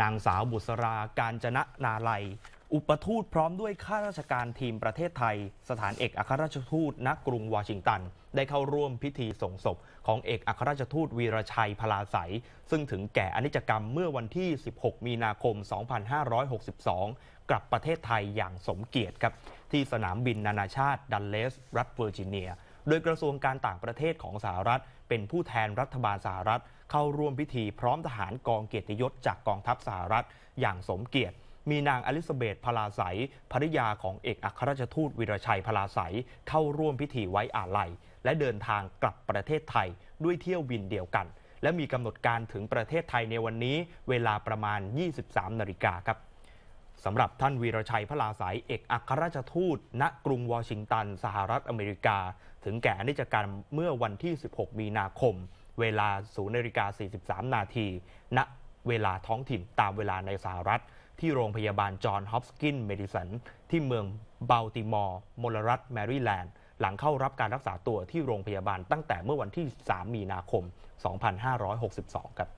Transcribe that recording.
นางสาวบุษราการจนะนาลัย อุปทูตพร้อมด้วยข้าราชการทีมประเทศไทย สถานเอกอัครราชทูตณกรุงวอชิงตัน ได้เข้าร่วมพิธีส่งศพของเอกอัครราชทูตวีรชัยพลาัสซึ่งถึงแก่อนิจกรรมเมื่อวันที่ 16 มีนาคม 2562 กลับประเทศไทยอย่างสมเกียรติครับ ที่สนามบินนานาชาติดันเลส รัฐเวอร์จิเนีย โดยกระทรวงการต่างประเทศของสหรัฐ เป็นผู้แทนรัฐบาลสหรัฐเข้าร่วมพิธีพร้อมทหารกองเกียรติยศจากกองทัพสหรัฐอย่างสมเกียรติ มีนางอลิซาเบธพลาไสภริยาของเอกอัครราชทูตวีรชัยพลาไสเข้าร่วมพิธีไว้อาลัย และเดินทางกลับประเทศไทย ด้วยเที่ยวบินเดียวกัน และมีกำหนดการถึงประเทศไทยในวันนี้ เวลาประมาณ 23นาฬิกาครับสำหรับท่านวีรชัยพลาสายเอกอัครราชทูต ณกรุงวอชิงตัน สหรัฐอเมริกา ถึงแก่อนิจกรรมเมื่อวันที่ 16 มีนาคมเวลา0นาฬิกา 43 นาที ณเวลาท้องถิ่นตามเวลาในสหรัฐที่โรงพยาบาลจอห์นฮอปกินเมดิสันที่เมืองเบลติมอร์มลรัฐแมริแลนด์หลังเข้ารับการรักษาตัวที่โรงพยาบาลตั้งแต่เมื่อวันที่ 3 มีนาคม 2562ครับ